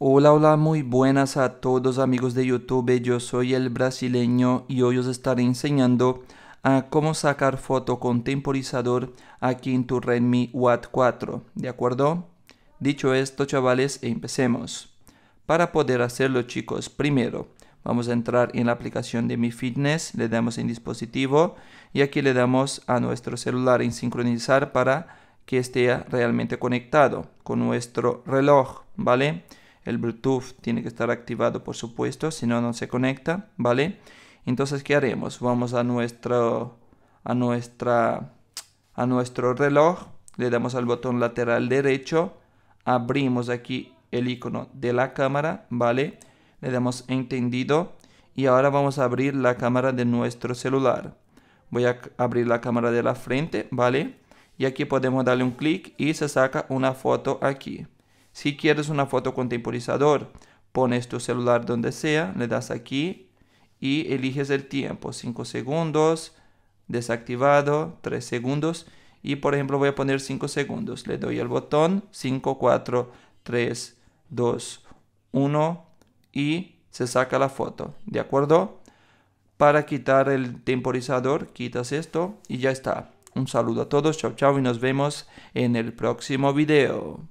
Hola, hola, muy buenas a todos amigos de YouTube. Yo soy el brasileño y hoy os estaré enseñando a cómo sacar foto con temporizador aquí en tu Redmi Watt 4, ¿de acuerdo? Dicho esto, chavales, empecemos. Para poder hacerlo, chicos, primero vamos a entrar en la aplicación de Mi Fitness, le damos en dispositivo y aquí le damos a nuestro celular en sincronizar para que esté realmente conectado con nuestro reloj, ¿vale? El Bluetooth tiene que estar activado, por supuesto, si no, no se conecta, ¿vale? Entonces, ¿qué haremos? Vamos a nuestro, a nuestra, a nuestro reloj, le damos al botón lateral derecho, abrimos aquí el icono de la cámara, ¿vale? Le damos entendido y ahora vamos a abrir la cámara de nuestro celular. Voy a abrir la cámara de la frente, ¿vale? Y aquí podemos darle un clic y se saca una foto aquí. Si quieres una foto con temporizador, pones tu celular donde sea, le das aquí y eliges el tiempo, 5 segundos, desactivado, 3 segundos y por ejemplo voy a poner 5 segundos, le doy el botón 5, 4, 3, 2, 1 y se saca la foto, ¿de acuerdo? Para quitar el temporizador, quitas esto y ya está. Un saludo a todos, chao chao y nos vemos en el próximo video.